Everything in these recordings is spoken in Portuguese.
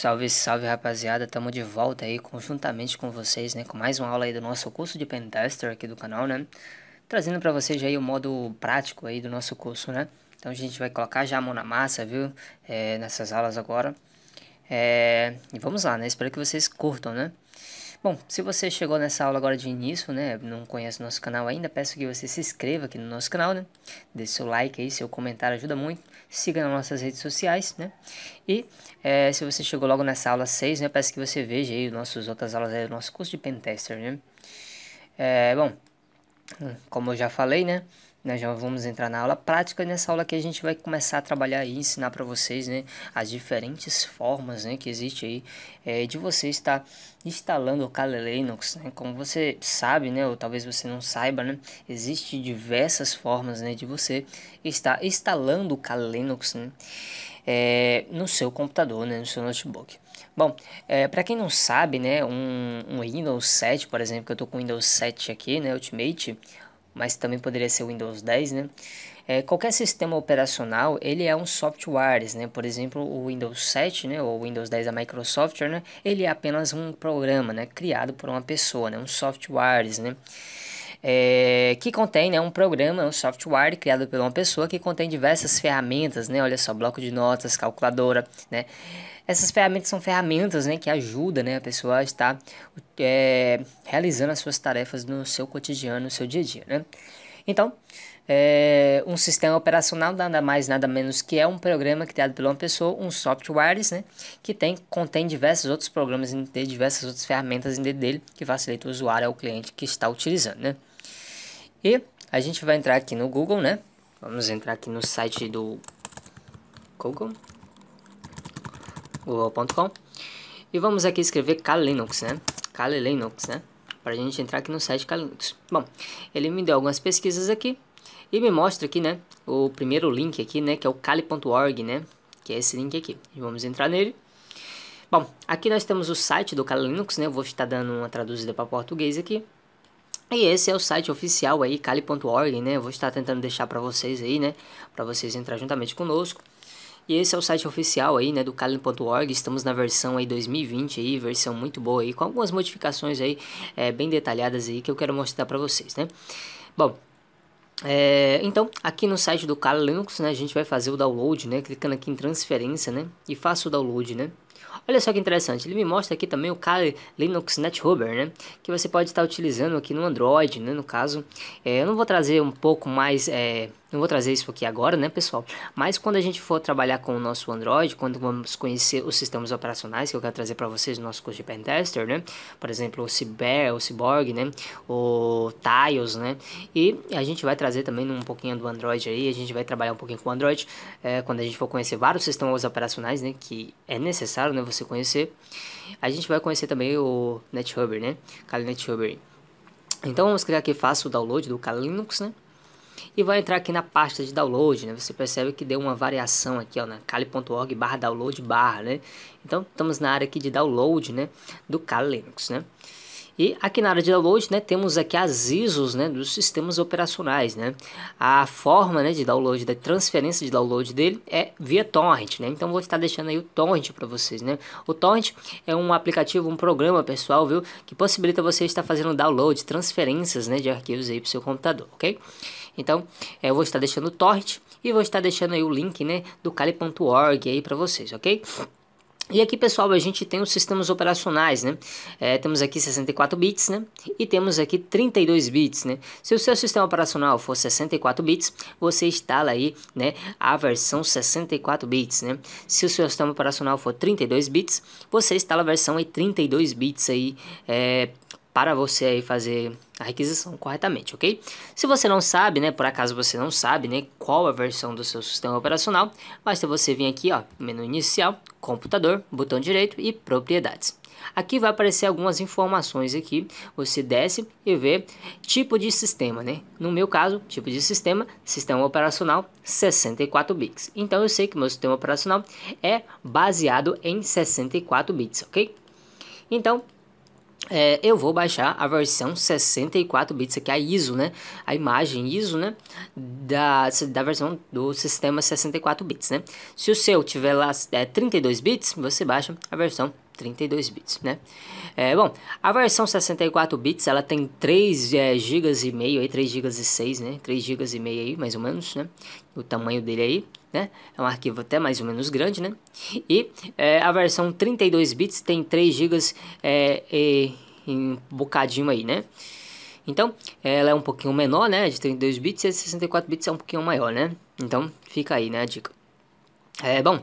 Salve, salve rapaziada, estamos de volta aí conjuntamente com vocês, né, com mais uma aula aí do nosso curso de Pentester aqui do canal, né, trazendo para vocês aí o modo prático aí do nosso curso, né, então a gente vai colocar já a mão na massa, viu, é, nessas aulas agora, é, e vamos lá, né, espero que vocês curtam, né. Bom, se você chegou nessa aula agora de início, né, não conhece o nosso canal ainda, peço que você se inscreva aqui no nosso canal, né, deixe seu like aí, seu comentário ajuda muito, siga nas nossas redes sociais, né, e é, se você chegou logo nessa aula 6, né, peço que você veja aí nossas outras aulas aí é, do nosso curso de Pentester, né. É, bom, como eu já falei, né, nós né, já vamos entrar na aula prática. Nessa aula que a gente vai começar a trabalhar e ensinar para vocês né, as diferentes formas né, que existe aí é, de você estar instalando o Kali Linux. Né? Como você sabe, né, ou talvez você não saiba, né, existe diversas formas né, de você estar instalando o Kali Linux né, é, no seu computador, né, no seu notebook. Bom, é, para quem não sabe, né, um, um Windows 7, por exemplo, que eu estou com o Windows 7 aqui, né, Ultimate, mas também poderia ser o Windows 10, né? É, qualquer sistema operacional, ele é um software, né? Por exemplo, o Windows 7, né? Ou o Windows 10 da Microsoft, né? Ele é apenas um programa, né? Criado por uma pessoa, né? Um software, né? é, que contém né, um programa, um software criado por uma pessoa que contém diversas ferramentas, né? Olha só, bloco de notas, calculadora, né? Essas ferramentas são ferramentas né, que ajudam né, a pessoa a estar é, realizando as suas tarefas no seu cotidiano, no seu dia a dia. Né? Então, é, um sistema operacional nada mais nada menos que é um programa criado por uma pessoa, um software, né, que tem, contém diversos outros programas, diversas outras ferramentas dentro dele que facilita o usuário ao cliente que está utilizando, né. E a gente vai entrar aqui no Google, né? Vamos entrar aqui no site do Google, google.com, e vamos aqui escrever Linux, né? Kali Linux, né? Para a gente entrar aqui no site Kali Linux. Bom, ele me deu algumas pesquisas aqui e me mostra aqui, né? O primeiro link aqui, né? Que é o kali.org, né? Que é esse link aqui. E vamos entrar nele. Bom, aqui nós temos o site do Kali Linux, né? Eu vou estar dando uma traduzida para português aqui. E esse é o site oficial aí, cali.org, né? Eu vou estar tentando deixar para vocês aí, né? Para vocês entrar juntamente conosco. E esse é o site oficial aí, né, do kali.org. Estamos na versão aí 2020 aí, versão muito boa aí, com algumas modificações aí é, bem detalhadas aí que eu quero mostrar para vocês, né? Bom, é, então, aqui no site do Kali Linux, né, a gente vai fazer o download, né, clicando aqui em transferência, né, e faço o download, né. Olha só que interessante, ele me mostra aqui também o Kali Linux NetHubber, né? Que você pode estar utilizando aqui no Android, né? No caso, é, eu não vou trazer um pouco mais... É, não vou trazer isso aqui agora, né, pessoal? Mas quando a gente for trabalhar com o nosso Android, quando vamos conhecer os sistemas operacionais que eu quero trazer para vocês no nosso curso de Pentester, né? Por exemplo, o Cyber, o Cyborg, né? O Tiles, né? E a gente vai trazer também um pouquinho do Android aí, a gente vai trabalhar um pouquinho com o Android é, quando a gente for conhecer vários sistemas operacionais, né? Que é necessário, né? Você você conhecer. A gente vai conhecer também o NetHubber, né? Kali NetHubber. Então vamos criar aqui, faça o download do Kali Linux, né? E vai entrar aqui na pasta de download, né? Você percebe que deu uma variação aqui, ó, na kali.org barra download barra, né? Então estamos na área aqui de download, né? Do Kali Linux, né? E aqui na área de download, né, temos aqui as ISOs, né, dos sistemas operacionais, né. A forma, né, de download, da transferência de download dele é via torrent, né. Então vou estar deixando aí o torrent para vocês, né. O torrent é um aplicativo, um programa, pessoal, viu, que possibilita você estar fazendo download, transferências, né, de arquivos aí o seu computador, ok? Então, é, eu vou estar deixando o torrent e vou estar deixando aí o link, né, do kali.org aí para vocês, ok? E aqui, pessoal, a gente tem os sistemas operacionais, né? É, temos aqui 64 bits, né? E temos aqui 32 bits, né? Se o seu sistema operacional for 64 bits, você instala aí, né? A versão 64 bits, né? Se o seu sistema operacional for 32 bits, você instala a versão aí 32 bits aí, é, para você aí fazer a requisição corretamente, ok? Se você não sabe, né, por acaso você não sabe, né, qual a versão do seu sistema operacional, basta você vir aqui, ó, menu inicial, computador, botão direito e propriedades. Aqui vai aparecer algumas informações aqui, você desce e vê tipo de sistema, né? No meu caso, tipo de sistema, sistema operacional 64 bits. Então eu sei que meu sistema operacional é baseado em 64 bits, ok? Então, é, eu vou baixar a versão 64 bits, aqui é a ISO, né? A imagem ISO, né? Da, da versão do sistema 64 bits, né? Se o seu tiver lá é, 32 bits, você baixa a versão 32 bits, né? É, bom, a versão 64 bits, ela tem 3 é, GB e meio, aí 3 GB e 6, né? 3 GB e meio aí, mais ou menos, né? O tamanho dele aí né? É um arquivo até mais ou menos grande, né? E é, a versão 32 bits tem 3 GB é, e, um bocadinho aí, né? Então, ela é um pouquinho menor, né? De 32 bits e 64 bits é um pouquinho maior, né? Então, fica aí, né, a dica. É, bom,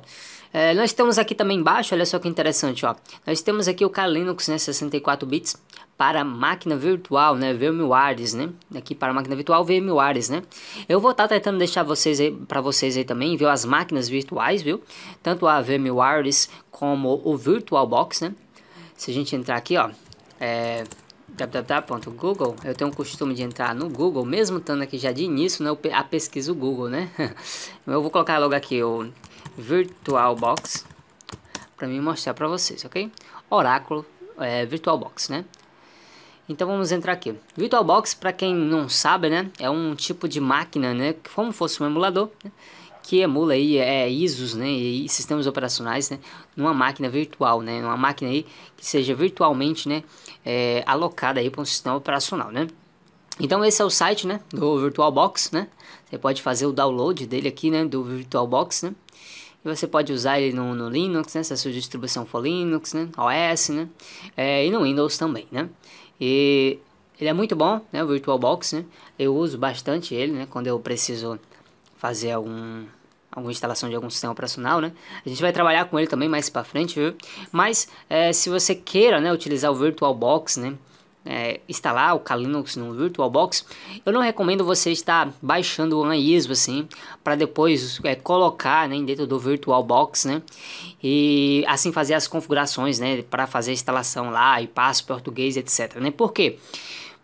é, nós temos aqui também embaixo, olha só que interessante, ó. Nós temos aqui o Kalinux, né, 64 bits para máquina virtual, né, VMware né? Aqui para máquina virtual VMware né? Eu vou estar tá tentando deixar vocês aí para vocês aí também, viu, as máquinas virtuais, viu? Tanto a VMware como o VirtualBox, né? Se a gente entrar aqui, ó, é www.google, eu tenho o costume de entrar no Google, mesmo estando aqui já de início, né, a pesquisa o Google, né? eu vou colocar logo aqui o VirtualBox para mim mostrar para vocês, ok? Oráculo é, VirtualBox, né? Então vamos entrar aqui. VirtualBox, para quem não sabe, né, é um tipo de máquina, né, como fosse um emulador, né, que emula aí é, ISOs, né, e sistemas operacionais, né, numa máquina virtual, né, numa máquina aí que seja virtualmente, né, é, alocada aí para um sistema operacional, né. Então esse é o site, né, do VirtualBox, né. Você pode fazer o download dele aqui, né, do VirtualBox, né. Você pode usar ele no, no Linux, né? Se a sua distribuição for Linux, né? OS, né? É, e no Windows também, né? E ele é muito bom, né? O VirtualBox, né? Eu uso bastante ele, né? Quando eu preciso fazer algum alguma instalação de algum sistema operacional, né? A gente vai trabalhar com ele também mais para frente, viu? Mas é, se você queira, né, utilizar o VirtualBox, né, é, instalar o Linux no VirtualBox, eu não recomendo você estar baixando uma ISO assim, para depois é, colocar né, dentro do VirtualBox, né? E assim fazer as configurações, né? Para fazer a instalação lá e passo português, etc. Né? Por quê?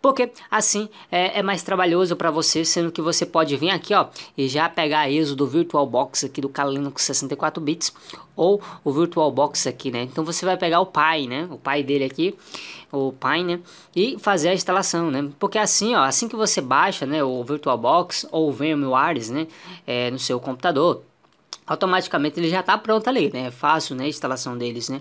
porque assim é, é mais trabalhoso para você, sendo que você pode vir aqui ó e já pegar a ISO do VirtualBox aqui do Linux 64 bits ou o VirtualBox aqui, né? Então você vai pegar o pai, né? O pai dele aqui o Pine, né? E fazer a instalação, né? Porque assim, ó, assim que você baixa, né, o VirtualBox ou o VMware né, é, no seu computador, automaticamente ele já tá pronto ali, né? É fácil, né, a instalação deles, né?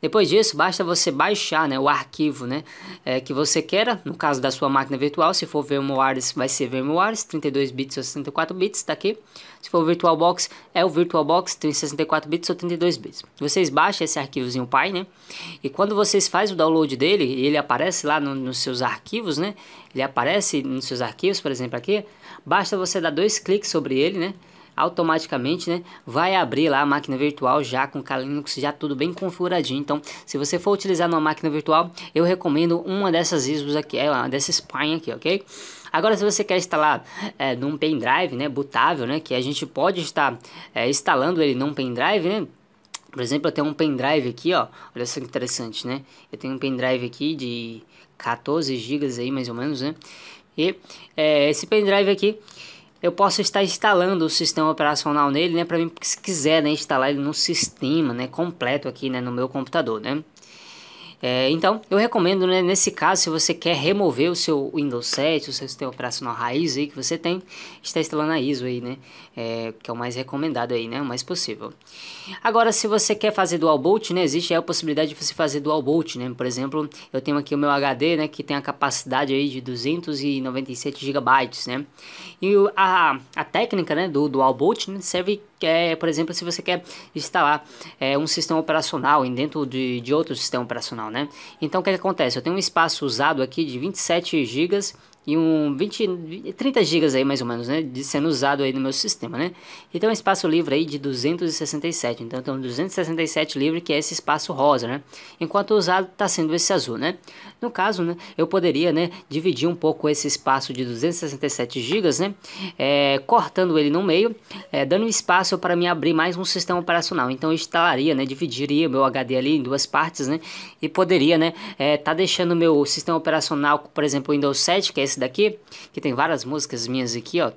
Depois disso, basta você baixar né, o arquivo né, é, que você queira, no caso da sua máquina virtual, se for VMwares vai ser VMwares, 32 bits ou 64 bits, está aqui. Se for VirtualBox, é o VirtualBox, tem 64 bits ou 32 bits. Vocês baixam esse arquivozinho pai, né? E quando vocês fazem o download dele, ele aparece lá no, nos seus arquivos, né? Ele aparece nos seus arquivos, por exemplo, aqui. Basta você dar dois cliques sobre ele, né? automaticamente, né, vai abrir lá a máquina virtual já com o Linux já tudo bem configuradinho. Então, se você for utilizar numa máquina virtual, eu recomendo uma dessas ISOs aqui, é dessa spine aqui, ok? Agora, se você quer instalar é, num pendrive, né, bootável, né, que a gente pode estar é, instalando ele num pendrive, né, por exemplo, eu tenho um pendrive aqui, ó. Olha só que interessante, né? Eu tenho um pendrive aqui de 14 GB aí, mais ou menos, né? E é, esse pendrive aqui, eu posso estar instalando o sistema operacional nele, né, para mim, se quiser, né, instalar ele num sistema, né, completo aqui, né, no meu computador, né. É, então, eu recomendo, né, nesse caso, se você quer remover o seu Windows 7, o seu sistema operacional raiz aí que você tem, está instalando a ISO aí, né, é, que é o mais recomendado aí, né, o mais possível. Agora, se você quer fazer dual boot, né, existe aí a possibilidade de você fazer dual boot, né, por exemplo, eu tenho aqui o meu HD, né, que tem a capacidade aí de 297 GB, né, e a, a técnica, né, do dual boot né, serve que é por exemplo, se você quer instalar é, um sistema operacional em dentro de, de outro sistema operacional, né? Então o que, é que acontece? Eu tenho um espaço usado aqui de 27 GB e um 20, 30 GB aí mais ou menos, né, de sendo usado aí no meu sistema, né? Então espaço livre aí de 267, então então 267 livre que é esse espaço rosa, né? Enquanto usado está sendo esse azul, né? No caso, né, eu poderia, né, dividir um pouco esse espaço de 267 GB, né, é, cortando ele no meio, é, dando espaço para me abrir mais um sistema operacional. Então eu instalaria, né, dividiria meu HD ali em duas partes, né? E poderia, né, é, tá deixando meu sistema operacional, por exemplo, o Windows 7, que é esse esse daqui, que tem várias músicas minhas aqui, ó,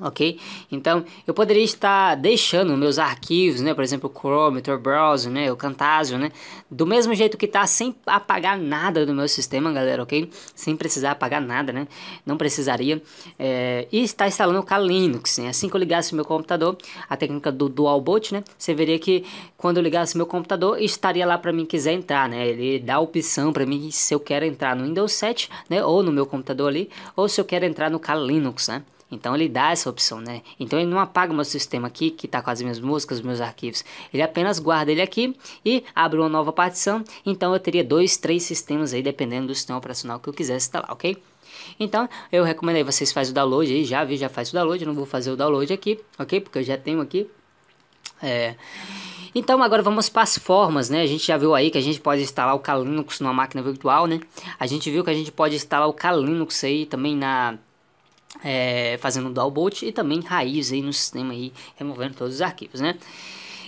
ok? Então eu poderia estar deixando meus arquivos, né, por exemplo, o Chrome, Tor Browser, né, o Camtasia, né, do mesmo jeito que tá, sem apagar nada do meu sistema, galera, ok? Sem precisar apagar nada, né? Não precisaria. É, e está instalando o linux né? Assim que eu ligasse o meu computador, a técnica do Dual Boot, né? Você veria que quando eu ligasse meu computador, estaria lá para mim quiser entrar, né? Ele dá a opção para mim se eu quero entrar no Windows 7, né? Ou no meu computador ali, ou se eu quero entrar no linux né? Então ele dá essa opção, né? Então ele não apaga o meu sistema aqui, que está com as minhas músicas, os meus arquivos. Ele apenas guarda ele aqui e abre uma nova partição. Então eu teria dois, três sistemas aí, dependendo do sistema operacional que eu quisesse instalar, ok? Então, eu recomendo aí vocês fazem o download aí, já vi, já faz o download, eu não vou fazer o download aqui, ok? Porque eu já tenho aqui. É... Então agora vamos para as formas, né? A gente já viu aí que a gente pode instalar o Kalinux numa máquina virtual, né? A gente viu que a gente pode instalar o Kalinux aí também na é, fazendo um download e também raiz aí no sistema aí, removendo todos os arquivos, né?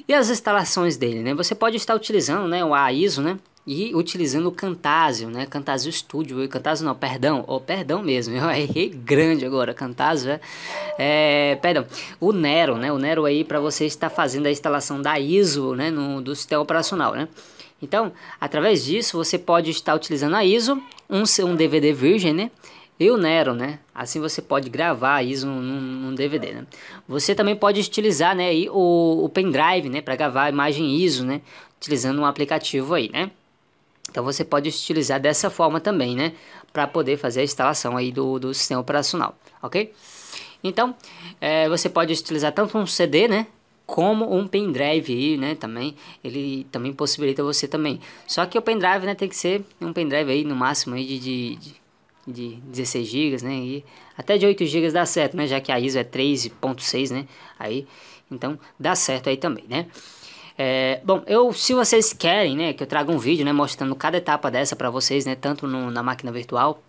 E as instalações dele, né? Você pode estar utilizando né, o A ISO, né? E utilizando o Cantasio, né? Cantasio Studio, Cantasio não, perdão, oh, perdão mesmo, eu errei grande agora, Cantasio é, é perdão, o Nero, né? O Nero aí para você estar fazendo a instalação da ISO, né? No, do sistema operacional, né? Então, através disso, você pode estar utilizando a ISO, um, um DVD virgem, né? e o Nero, né? Assim você pode gravar isso num, num DVD, né? Você também pode utilizar, né, o, o pendrive, né, para gravar a imagem ISO, né, utilizando um aplicativo aí, né? Então você pode utilizar dessa forma também, né, para poder fazer a instalação aí do, do sistema operacional, ok? Então é, você pode utilizar tanto um CD, né, como um pendrive aí, né, também, ele também possibilita você também. Só que o pendrive, né, tem que ser um pendrive aí no máximo aí de, de, de de 16 GB, né? E até de 8 GB dá certo, né? Já que a ISO é 3.6, né? Aí, então dá certo aí também, né? É, bom, eu, se vocês querem, né, que eu traga um vídeo, né, mostrando cada etapa dessa para vocês, né, tanto no, na máquina virtual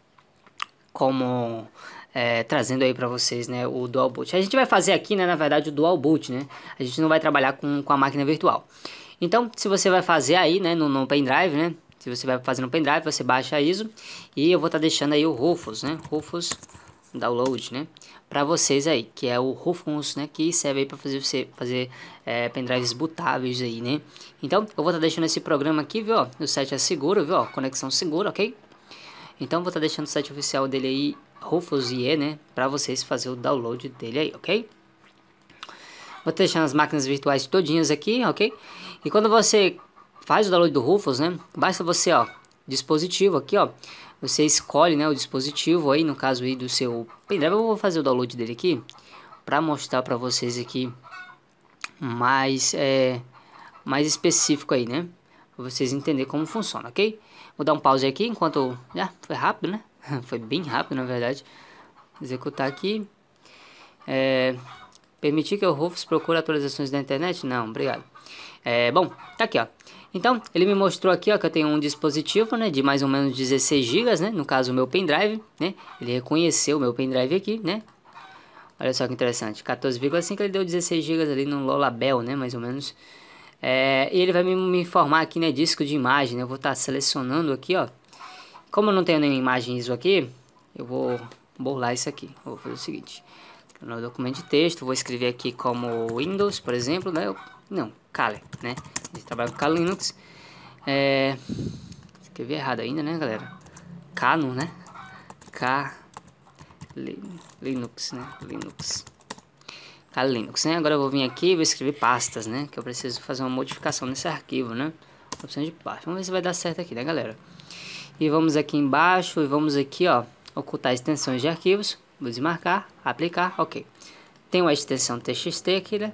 como é, trazendo aí para vocês, né, o dual boot. A gente vai fazer aqui, né, na verdade, o dual boot, né. A gente não vai trabalhar com, com a máquina virtual. Então, se você vai fazer aí, né, no, no pendrive, né, se você vai fazer no pendrive, você baixa a ISO. E eu vou estar tá deixando aí o Rufus, né? Rufus download, né? Para vocês aí, que é o Rufus, né? Que serve aí para fazer você fazer é, pendrives bootáveis aí, né? Então, eu vou estar tá deixando esse programa aqui, viu? o site é seguro, viu? conexão segura, ok? Então, vou estar tá deixando o site oficial dele aí, Rufus IE, né? Para vocês fazer o download dele aí, ok? Vou tá deixando as máquinas virtuais todinhas aqui, ok? E quando você faz o download do Rufus, né? Basta você, ó, dispositivo aqui, ó. Você escolhe, né, o dispositivo aí, no caso aí do seu pendrive. Eu vou fazer o download dele aqui para mostrar para vocês aqui mais é mais específico aí, né? Pra vocês entenderem como funciona, OK? Vou dar um pause aqui enquanto já ah, foi rápido, né? foi bem rápido, na verdade. Executar aqui. É, permitir que o Rufus procure atualizações da internet? Não, obrigado. É, bom, tá aqui, ó. Então, ele me mostrou aqui, ó, que eu tenho um dispositivo, né, de mais ou menos 16 GB, né, no caso o meu pendrive, né, ele reconheceu o meu pendrive aqui, né, olha só que interessante, 14,5 ele deu 16 GB ali no Lolabel, né, mais ou menos, é, e ele vai me, me informar aqui, né, disco de imagem, né, eu vou estar tá selecionando aqui, ó, como eu não tenho nenhuma imagem ISO aqui, eu vou burlar isso aqui, vou fazer o seguinte, no documento de texto, vou escrever aqui como Windows, por exemplo, né, eu não, Kali, né? A gente trabalha com Kali Linux. É... Escrevi errado ainda, né, galera? Canon, né? K... Linux, né? Linux. Kali Linux, né? Agora eu vou vir aqui e vou escrever pastas, né? Que eu preciso fazer uma modificação nesse arquivo, né? Opção de pasta. Vamos ver se vai dar certo aqui, né, galera? E vamos aqui embaixo e vamos aqui, ó. Ocultar extensões de arquivos. Vou desmarcar, aplicar, ok. Tem uma extensão TXT aqui, né?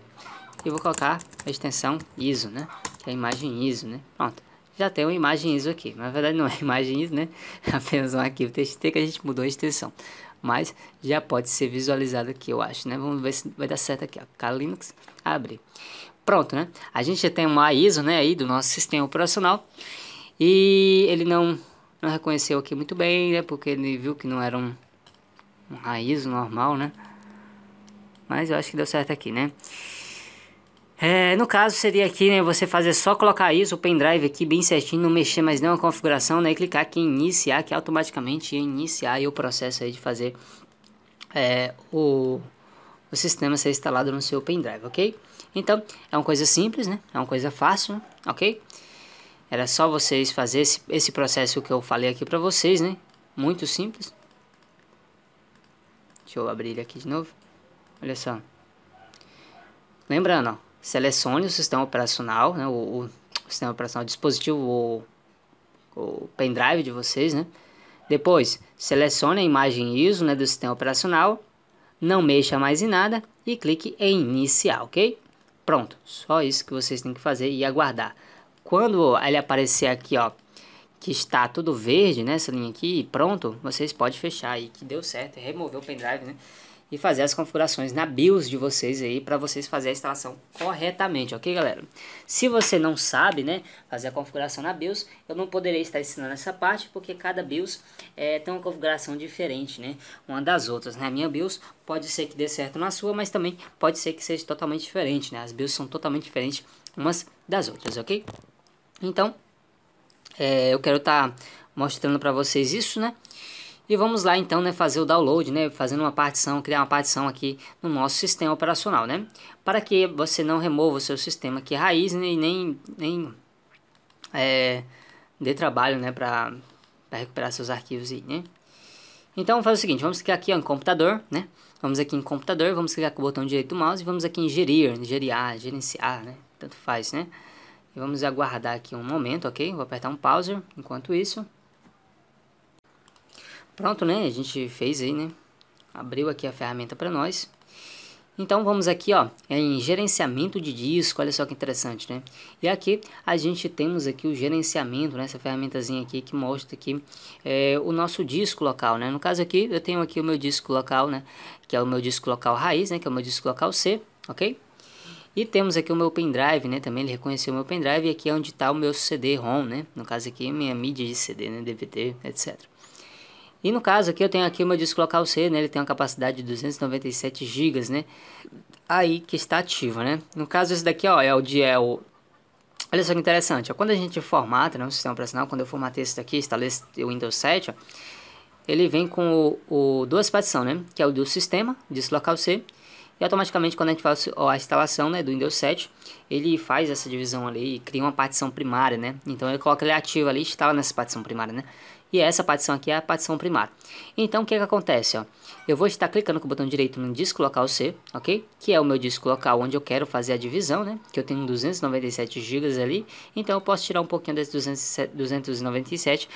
e vou colocar a extensão ISO, né? Que é a imagem ISO, né? Pronto. Já tem uma imagem ISO aqui. Mas, na verdade não é imagem ISO, né? É apenas um arquivo TXT que a gente mudou a extensão. Mas já pode ser visualizado aqui, eu acho, né? Vamos ver se vai dar certo aqui, ó. K-Linux, abre Pronto, né? A gente já tem uma ISO, né? Aí do nosso sistema operacional. E ele não, não reconheceu aqui muito bem, né? Porque ele viu que não era um, um ISO normal, né? Mas eu acho que deu certo aqui, né? É, no caso seria aqui, né, você fazer só colocar isso, o pendrive aqui bem certinho, não mexer mais nenhuma configuração, né, e clicar aqui em iniciar, que automaticamente ia iniciar o processo aí de fazer é, o, o sistema ser instalado no seu pendrive, ok? Então, é uma coisa simples, né, é uma coisa fácil, ok? Era só vocês fazer esse, esse processo que eu falei aqui pra vocês, né, muito simples. Deixa eu abrir ele aqui de novo, olha só. Lembrando, ó selecione o sistema operacional, né, o, o, sistema operacional, dispositivo, o, o pendrive de vocês, né? Depois, selecione a imagem ISO né, do sistema operacional, não mexa mais em nada e clique em iniciar, ok? Pronto, só isso que vocês têm que fazer e aguardar. Quando ele aparecer aqui, ó, que está tudo verde, né, essa linha aqui, pronto, vocês podem fechar aí, que deu certo, remover o pendrive, né? e fazer as configurações na BIOS de vocês aí para vocês fazer a instalação corretamente, ok galera? Se você não sabe, né, fazer a configuração na BIOS, eu não poderei estar ensinando essa parte porque cada BIOS é, tem uma configuração diferente, né, uma das outras. Na né? minha BIOS pode ser que dê certo na sua, mas também pode ser que seja totalmente diferente, né? As BIOS são totalmente diferentes umas das outras, ok? Então, é, eu quero estar tá mostrando para vocês isso, né? E vamos lá então, né, fazer o download, né, fazendo uma partição, criar uma partição aqui no nosso sistema operacional, né? Para que você não remova o seu sistema aqui raiz né, e nem, nem é, dê trabalho, né, para recuperar seus arquivos aí, né? Então, vamos fazer o seguinte, vamos clicar aqui ó, em computador, né? Vamos aqui em computador, vamos clicar com o botão direito do mouse e vamos aqui em gerir, né, geriar, gerenciar, né? Tanto faz, né? E vamos aguardar aqui um momento, ok? Vou apertar um pause enquanto isso. Pronto, né? A gente fez aí, né? Abriu aqui a ferramenta para nós. Então vamos aqui, ó, é em gerenciamento de disco, olha só que interessante, né? E aqui a gente temos aqui o gerenciamento, né? Essa ferramentazinha aqui que mostra aqui é, o nosso disco local, né? No caso aqui, eu tenho aqui o meu disco local, né? Que é o meu disco local raiz, né? Que é o meu disco local C, ok? E temos aqui o meu pendrive, né? Também ele reconheceu o meu pendrive e aqui é onde está o meu CD-ROM, né? No caso aqui, minha mídia de CD, né? DVD, etc. E no caso aqui eu tenho aqui o meu disco local C, né? Ele tem uma capacidade de 297 GB, né? Aí que está ativa, né? No caso esse daqui, ó, é o de é o Olha só que interessante, ó. quando a gente formata né, um sistema operacional, quando eu formatei esse daqui, instalei o Windows 7, ó, ele vem com o, o, duas partições, né? Que é o do sistema, disco local C, e automaticamente quando a gente faz a instalação né, do Windows 7, ele faz essa divisão ali e cria uma partição primária, né? Então ele coloca ele ativa ali e instala nessa partição primária, né? e essa partição aqui é a partição primária. Então o que, é que acontece? Ó? Eu vou estar clicando com o botão direito no disco local C, ok? Que é o meu disco local onde eu quero fazer a divisão, né? Que eu tenho 297 GB ali, então eu posso tirar um pouquinho desses 297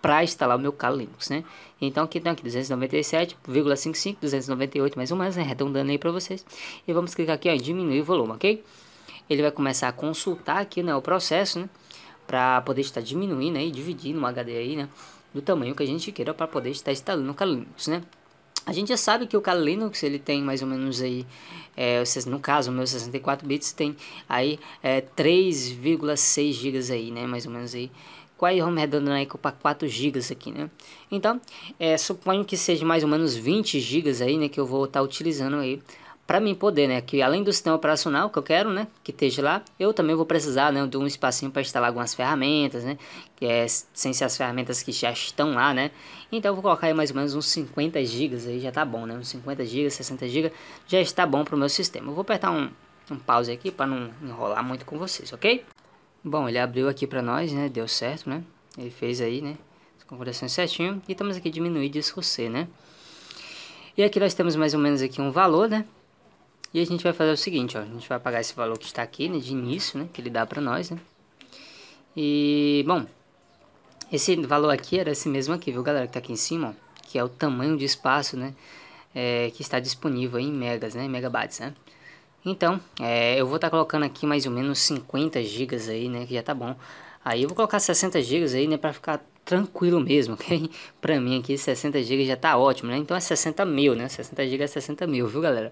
para instalar o meu Kali Linux, né? Então aqui tem aqui 297,55, 298 mais ou menos, né? Redondando aí para vocês. E vamos clicar aqui ó, em diminuir o volume, ok? Ele vai começar a consultar aqui né, o processo, né? para poder estar diminuindo aí, dividindo o HD aí, né, do tamanho que a gente queira para poder estar instalando o Kali Linux, né. A gente já sabe que o Kali Linux ele tem mais ou menos aí, é, no caso o meu 64 bits tem aí é, 3,6 GB aí, né, mais ou menos aí, quase é vamos arredondando aí para 4 GB aqui, né? Então, é, suponho que seja mais ou menos 20 GB aí, né, que eu vou estar tá utilizando aí para mim poder, né, que além do sistema operacional que eu quero, né, que esteja lá, eu também vou precisar, né, de um espacinho para instalar algumas ferramentas, né, que é, sem ser as ferramentas que já estão lá, né, então eu vou colocar aí mais ou menos uns 50 GB, aí já tá bom, né, uns 50 GB, 60 GB, já está bom para o meu sistema. Eu vou apertar um, um pause aqui para não enrolar muito com vocês, ok? Bom, ele abriu aqui para nós, né, deu certo, né, ele fez aí, né, as configurações certinho, e estamos aqui diminuir de você né, e aqui nós temos mais ou menos aqui um valor, né, e a gente vai fazer o seguinte, ó, a gente vai pagar esse valor que está aqui, né, de início, né, que ele dá para nós, né. E, bom, esse valor aqui era esse mesmo aqui, viu, galera, que tá aqui em cima, ó, que é o tamanho de espaço, né, é, que está disponível em megas, né, megabytes, né. Então, é, eu vou estar tá colocando aqui mais ou menos 50 gigas aí, né, que já tá bom. Aí eu vou colocar 60 gigas aí, né, pra ficar tranquilo mesmo, ok? Pra mim aqui 60 GB já tá ótimo, né? Então é 60 mil, né? 60 GB é 60 mil, viu galera?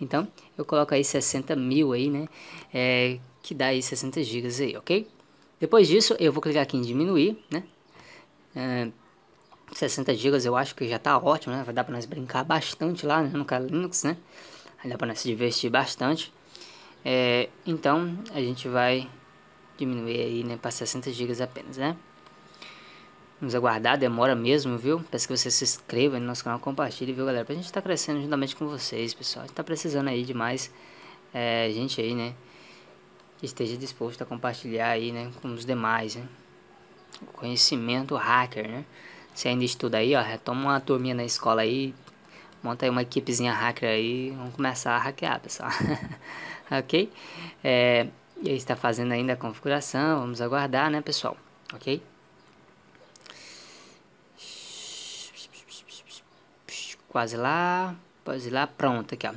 Então, eu coloco aí 60 mil aí, né? É, que dá aí 60 gigas aí, ok? Depois disso, eu vou clicar aqui em diminuir, né? É, 60 gigas eu acho que já tá ótimo, né? Vai dar pra nós brincar bastante lá né? no Kali Linux, né? Vai dar pra nós se divertir bastante. É, então, a gente vai diminuir aí, né? Pra 60 gigas apenas, né? Vamos aguardar, demora mesmo, viu? Peço que você se inscreva no nosso canal, compartilhe, viu, galera? Pra gente estar tá crescendo juntamente com vocês, pessoal. A gente tá precisando aí de é, gente aí, né? Que esteja disposto a compartilhar aí, né? Com os demais, né? conhecimento hacker, né? Você ainda estuda aí, ó, retoma uma turminha na escola aí, monta aí uma equipezinha hacker aí, vamos começar a hackear, pessoal. ok? É, e aí está fazendo ainda a configuração, vamos aguardar, né, pessoal? Ok? Quase lá, quase lá, pronto aqui, ó.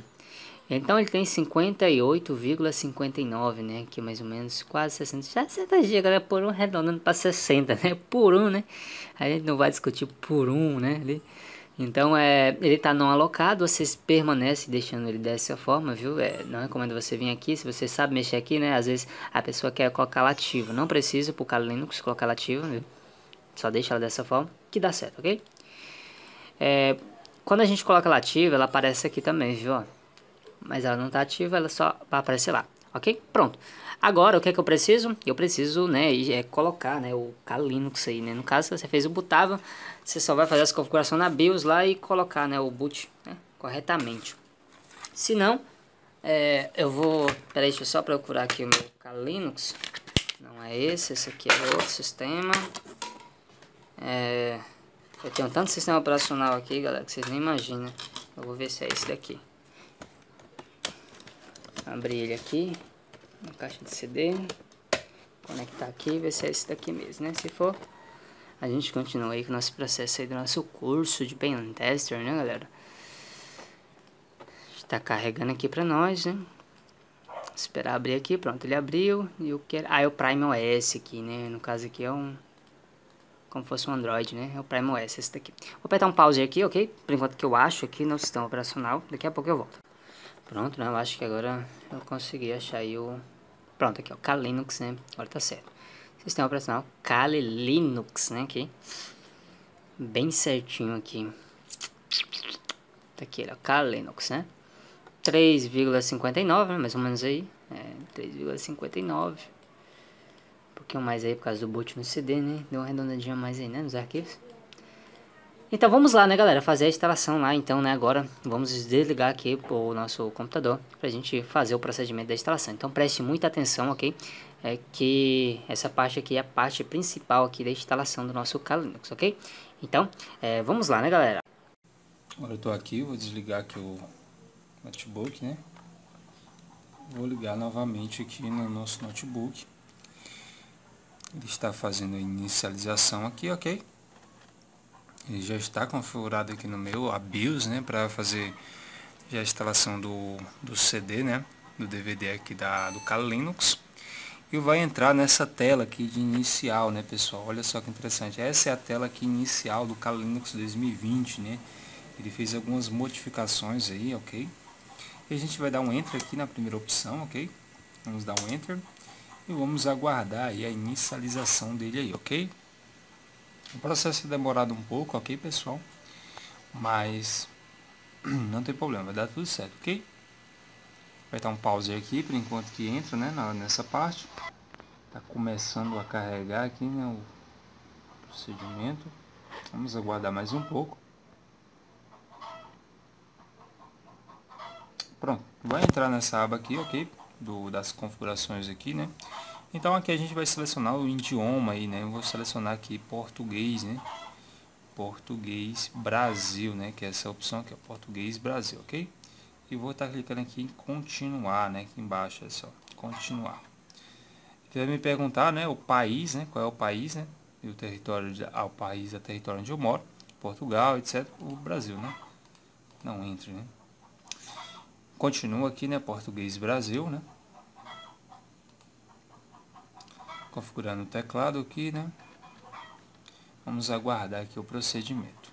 Então ele tem 58,59, né? Que é mais ou menos quase 60. Já 60 GB, né? Por um redondo para 60, né? Por um, né? A gente não vai discutir por um, né? Ali. Então é, ele está não alocado, você permanece deixando ele dessa forma, viu? É, não recomendo você vir aqui, se você sabe mexer aqui, né? Às vezes a pessoa quer colocar lativo, não precisa pro do Linux colocar lativo, viu? Só deixa ela dessa forma, que dá certo, ok? É, quando a gente coloca ela ativa, ela aparece aqui também, viu? Mas ela não tá ativa, ela só vai aparecer lá, ok? Pronto. Agora, o que é que eu preciso? Eu preciso, né, é colocar, né, o Linux aí, né? No caso, você fez o bootável, você só vai fazer essa configuração na BIOS lá e colocar, né, o boot né, corretamente. Se não, é, eu vou... Peraí, deixa eu só procurar aqui o meu Linux. Não é esse, esse aqui é outro sistema. É... Eu tenho tanto sistema operacional aqui, galera, que vocês nem imaginam. Eu vou ver se é esse daqui. Abrir ele aqui, na caixa de CD. Conectar aqui e ver se é esse daqui mesmo, né? Se for, a gente continua aí com o nosso processo aí do nosso curso de Pentester, né, galera? Está carregando aqui pra nós, né? Esperar abrir aqui, pronto, ele abriu. E eu quero... Ah, é o Prime OS aqui, né? No caso aqui é um como fosse um Android, né? É o Prime OS esse daqui. Vou apertar um pause aqui, ok? Por enquanto que eu acho aqui no sistema operacional. Daqui a pouco eu volto. Pronto, né? Eu acho que agora eu consegui achar aí o... Pronto, aqui, ó. Kali Linux, né? Agora tá certo. Sistema operacional Kali Linux, né? Aqui. Bem certinho aqui. Tá aqui, ó. Kali Linux, né? 3,59, né? Mais ou menos aí. É, 3,59 pouquinho mais aí por causa do boot no CD, né? Deu uma redondadinha mais aí, né? Nos arquivos. Então vamos lá, né, galera? Fazer a instalação lá, então, né? Agora vamos desligar aqui o nosso computador pra gente fazer o procedimento da instalação. Então preste muita atenção, ok? É que essa parte aqui é a parte principal aqui da instalação do nosso Linux, ok? Então, é, vamos lá, né, galera? Agora eu tô aqui, vou desligar aqui o notebook, né? Vou ligar novamente aqui no nosso notebook. Ele está fazendo a inicialização aqui, ok? Ele já está configurado aqui no meu, a BIOS, né? Para fazer já a instalação do, do CD, né? Do DVD aqui da, do Kali Linux. E vai entrar nessa tela aqui de inicial, né, pessoal? Olha só que interessante. Essa é a tela aqui inicial do Kali Linux 2020, né? Ele fez algumas modificações aí, ok? E a gente vai dar um Enter aqui na primeira opção, ok? Vamos dar um Enter e vamos aguardar a inicialização dele aí, ok? O processo é demorado um pouco, ok, pessoal? Mas não tem problema, vai dar tudo certo, ok? Vai dar um pause aqui por enquanto que entra, né, nessa parte. Tá começando a carregar aqui, né, o procedimento. Vamos aguardar mais um pouco. Pronto, vai entrar nessa aba aqui, ok? do, das configurações aqui, né? Então aqui a gente vai selecionar o idioma aí, né? Eu vou selecionar aqui português, né? Português Brasil, né? Que é essa opção aqui, é português Brasil, ok? E vou estar tá clicando aqui em continuar, né? Aqui embaixo, é só continuar. Ele vai me perguntar, né? O país, né? Qual é o país, né? E o território, de, ah, o país, a território onde eu moro, Portugal, etc. O Brasil, né? Não entre, né? Continua aqui, né? Português Brasil, né? Configurando o teclado aqui, né? Vamos aguardar aqui o procedimento.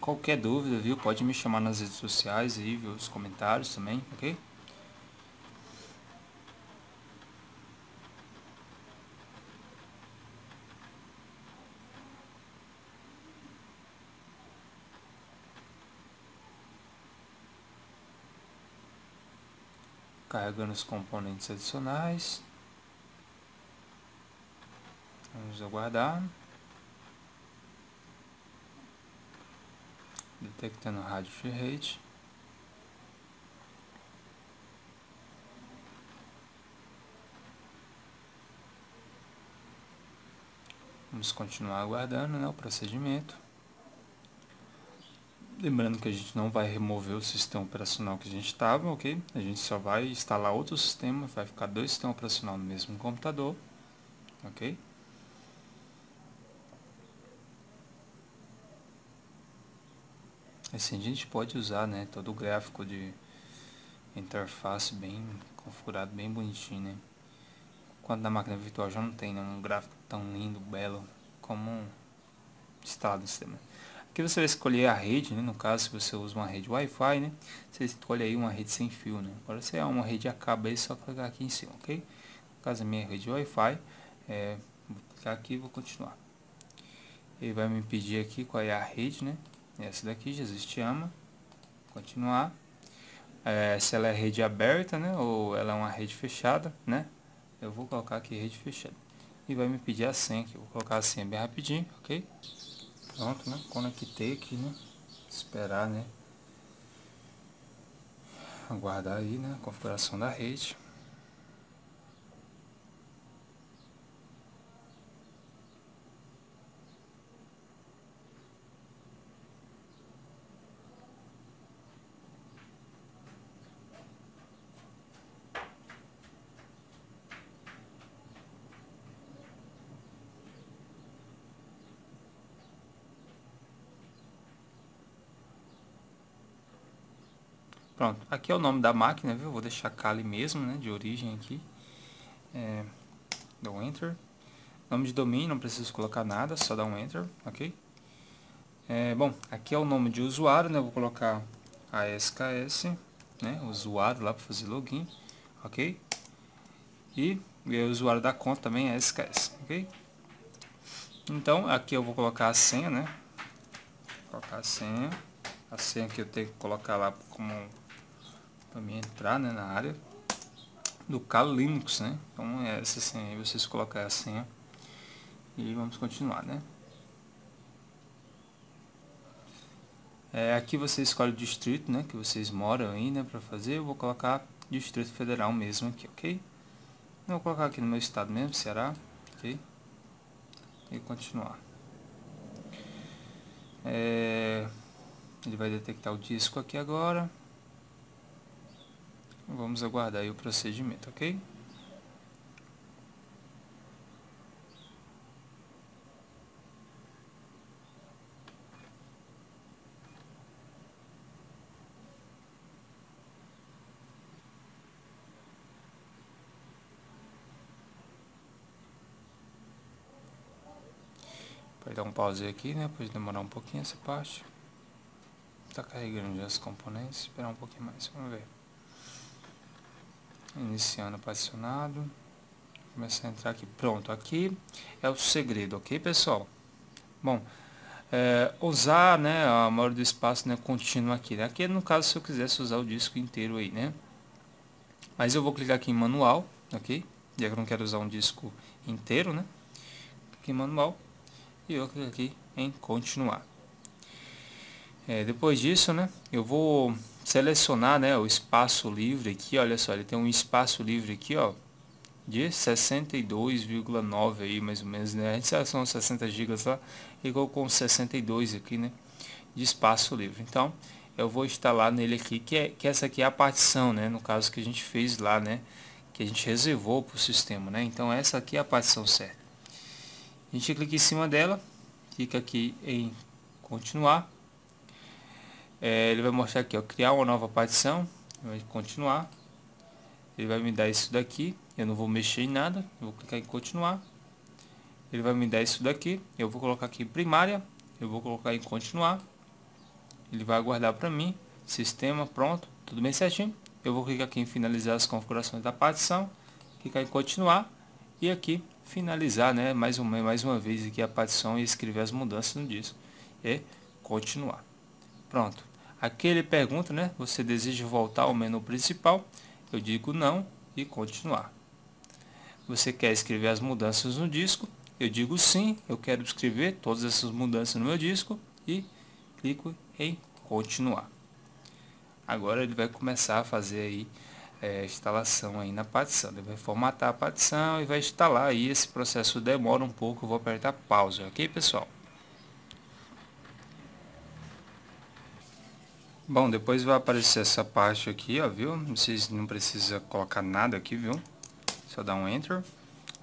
Qualquer dúvida, viu? Pode me chamar nas redes sociais aí, viu? Os comentários também, ok? pegando os componentes adicionais. Vamos aguardar. Detectando rádio de Vamos continuar aguardando né, o procedimento. Lembrando que a gente não vai remover o sistema operacional que a gente estava, ok? A gente só vai instalar outro sistema, vai ficar dois sistemas operacionais no mesmo computador, ok? É assim a gente pode usar né, todo o gráfico de interface bem configurado, bem bonitinho, né? Quando na máquina virtual já não tem né, um gráfico tão lindo, belo, como instalado no sistema. Aqui você vai escolher a rede, né? no caso se você usa uma rede Wi-Fi, né? você escolhe aí uma rede sem fio. Né? Agora se é uma rede acaba aí é só clicar aqui em cima, ok? No caso a minha rede Wi-Fi, é, vou clicar aqui e vou continuar. Ele vai me pedir aqui qual é a rede, né? É essa daqui, Jesus te ama. Continuar. É, se ela é rede aberta, né? Ou ela é uma rede fechada, né? Eu vou colocar aqui rede fechada. E vai me pedir a senha aqui. Vou colocar a senha bem rapidinho, ok? Pronto, né? Conectei é aqui, né? Esperar, né? Aguardar aí, né? configuração da rede. Pronto, aqui é o nome da máquina, viu? vou deixar Kali mesmo, né? De origem aqui. É, dou um Enter. Nome de domínio, não preciso colocar nada, só dá um Enter, ok? É, bom, aqui é o nome de usuário, né? Eu vou colocar ASKS, né? Usuário lá para fazer login, ok? E, e o usuário da conta também, é ASKS, ok? Então, aqui eu vou colocar a senha, né? Vou colocar a senha. A senha que eu tenho que colocar lá como também entrar né, na área do K Linux, né? Então é essa senha aí, vocês colocam a senha e vamos continuar, né? É, aqui você escolhe o distrito, né, que vocês moram aí, né, para fazer. Eu vou colocar Distrito Federal mesmo aqui, ok? Eu vou colocar aqui no meu estado mesmo, Ceará, ok? E continuar. É, ele vai detectar o disco aqui agora. Vamos aguardar o procedimento, ok? Vai dar um pause aqui, né? Pode demorar um pouquinho essa parte. Tá carregando já as componentes. Esperar um pouquinho mais. Vamos ver. Iniciando apaixonado Começar a entrar aqui. Pronto, aqui é o segredo, ok, pessoal? Bom, é, usar né, a maior do espaço né, contínuo aqui. Né? Aqui no caso se eu quisesse usar o disco inteiro aí, né? Mas eu vou clicar aqui em manual, ok? Já que eu não quero usar um disco inteiro, né? Aqui em manual. E eu clico aqui em continuar. É, depois disso, né? Eu vou selecionar né, o espaço livre aqui, olha só, ele tem um espaço livre aqui, ó, de 62,9 aí, mais ou menos, né? A gente selecionou 60 GB lá igual com 62 aqui, né? De espaço livre. Então, eu vou instalar nele aqui, que, é, que essa aqui é a partição, né? No caso que a gente fez lá, né? Que a gente reservou para o sistema, né? Então, essa aqui é a partição certa. A gente clica em cima dela, clica aqui em continuar é, ele vai mostrar aqui, ó, criar uma nova partição, vai continuar. Ele vai me dar isso daqui, eu não vou mexer em nada, vou clicar em continuar. Ele vai me dar isso daqui, eu vou colocar aqui em primária, eu vou colocar em continuar. Ele vai aguardar para mim, sistema, pronto, tudo bem certinho. Eu vou clicar aqui em finalizar as configurações da partição, clicar em continuar e aqui finalizar, né, mais uma, mais uma vez aqui a partição e escrever as mudanças no disco e continuar. Pronto. Aqui ele pergunta, né? Você deseja voltar ao menu principal? Eu digo não e continuar. Você quer escrever as mudanças no disco? Eu digo sim, eu quero escrever todas essas mudanças no meu disco e clico em continuar. Agora ele vai começar a fazer aí é, a instalação aí na partição. Ele vai formatar a partição e vai instalar aí. Esse processo demora um pouco, eu vou apertar pausa, ok pessoal? Bom, depois vai aparecer essa parte aqui, ó, viu? Vocês não precisa colocar nada aqui, viu? Só dá um Enter,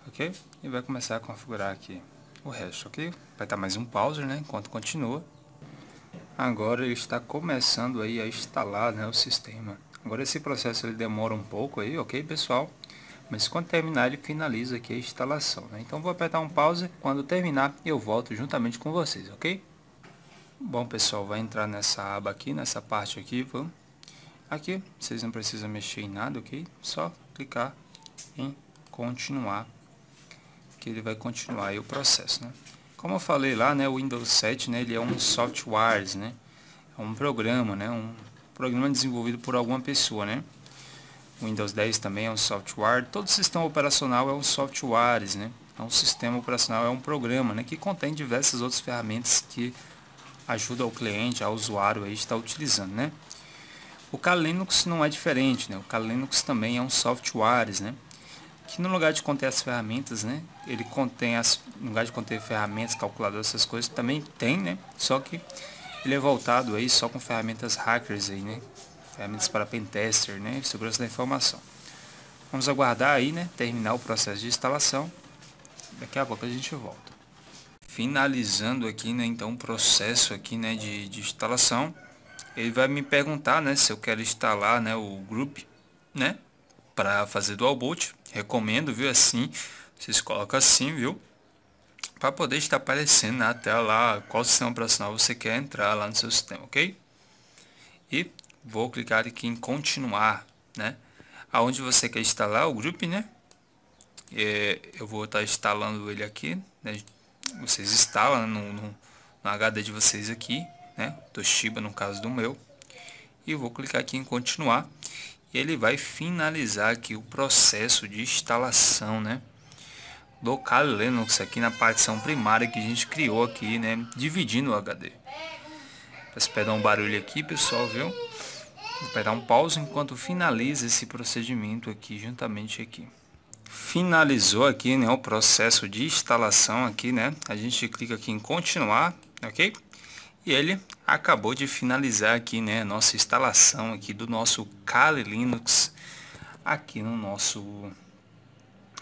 ok? E vai começar a configurar aqui o resto, ok? Vai estar mais um pause, né? Enquanto continua. Agora ele está começando aí a instalar, né, o sistema. Agora esse processo ele demora um pouco aí, ok, pessoal? Mas quando terminar ele finaliza aqui a instalação, né? Então vou apertar um pause, quando terminar eu volto juntamente com vocês, ok? Bom, pessoal, vai entrar nessa aba aqui, nessa parte aqui, vamos. Aqui, vocês não precisam mexer em nada, ok? Só clicar em continuar, que ele vai continuar o processo, né? Como eu falei lá, né, o Windows 7, né, ele é um software, né? É um programa, né? Um programa desenvolvido por alguma pessoa, né? O Windows 10 também é um software. Todo sistema operacional é um software, né? É um sistema operacional, é um programa, né? Que contém diversas outras ferramentas que ajuda ao cliente, ao usuário aí está utilizando, né? O Kali linux não é diferente, né? O Kali linux também é um software, né? Que no lugar de conter as ferramentas, né? Ele contém as, no lugar de conter ferramentas, calculador, essas coisas, também tem, né? Só que ele é voltado aí só com ferramentas hackers aí, né? Ferramentas para pentester, né? Segurança da informação. Vamos aguardar aí, né? Terminar o processo de instalação. Daqui a pouco a gente volta finalizando aqui, né, então o processo aqui, né, de, de instalação, ele vai me perguntar, né, se eu quero instalar, né, o group, né, para fazer dual boot, recomendo, viu, é assim, vocês colocam assim, viu, para poder estar aparecendo na tela lá qual sistema operacional você quer entrar lá no seu sistema, ok? E vou clicar aqui em continuar, né, aonde você quer instalar o group, né, é, eu vou estar instalando ele aqui, né, vocês instalam né, no, no, no HD de vocês aqui, né? Toshiba no caso do meu. E vou clicar aqui em continuar. E ele vai finalizar aqui o processo de instalação, né? Do Kali Linux aqui na partição primária que a gente criou aqui, né? Dividindo o HD. Peço perdão um barulho aqui, pessoal, viu? Vou pegar um pause enquanto finaliza esse procedimento aqui, juntamente aqui finalizou aqui né, o processo de instalação aqui, né? A gente clica aqui em continuar, ok? E ele acabou de finalizar aqui, né? Nossa instalação aqui do nosso Kali Linux aqui no nosso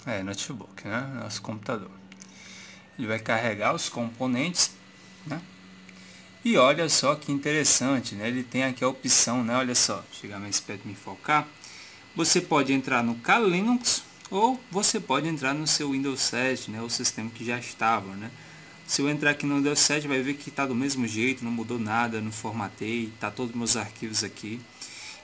é, notebook, né? Nosso computador. Ele vai carregar os componentes, né? E olha só que interessante, né? Ele tem aqui a opção, né? Olha só, chegar mais perto de me focar. Você pode entrar no Kali Linux, ou você pode entrar no seu Windows 7, né, o sistema que já estava. Né? Se eu entrar aqui no Windows 7, vai ver que está do mesmo jeito, não mudou nada, não formatei, está todos os meus arquivos aqui.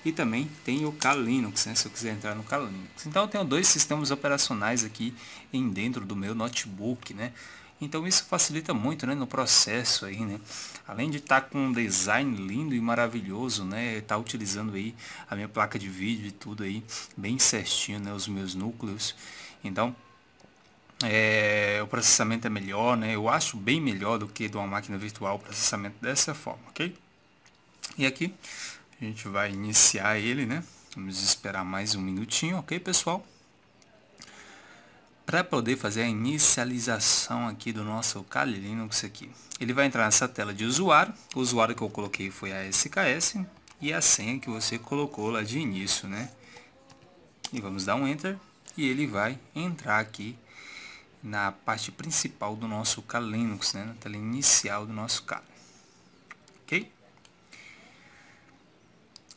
E também tem o Linux, né, se eu quiser entrar no Linux. Então eu tenho dois sistemas operacionais aqui em dentro do meu notebook. Né? Então isso facilita muito né, no processo aí, né? Além de estar tá com um design lindo e maravilhoso, né? Tá utilizando aí a minha placa de vídeo e tudo aí, bem certinho, né? Os meus núcleos. Então, é, o processamento é melhor, né? Eu acho bem melhor do que de uma máquina virtual o processamento dessa forma, ok? E aqui a gente vai iniciar ele, né? Vamos esperar mais um minutinho, ok, pessoal? para poder fazer a inicialização aqui do nosso Kali Linux aqui. Ele vai entrar nessa tela de usuário, o usuário que eu coloquei foi a SKS e a senha que você colocou lá de início, né? E vamos dar um Enter e ele vai entrar aqui na parte principal do nosso Kali Linux, né? Na tela inicial do nosso Kali. Ok?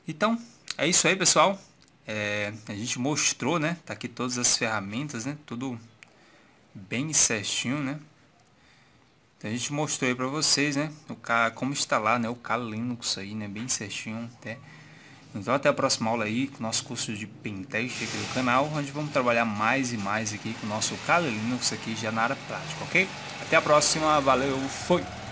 Então, é isso aí, pessoal. É, a gente mostrou, né? Tá aqui todas as ferramentas, né? Tudo bem certinho, né? Então, a gente mostrou aí para vocês, né? O K, como instalar, né? O K Linux aí, né? Bem certinho, até. Então até a próxima aula aí com o nosso curso de pentest aqui do canal, onde vamos trabalhar mais e mais aqui com o nosso Kali Linux aqui já na área prática, ok? Até a próxima, valeu, fui!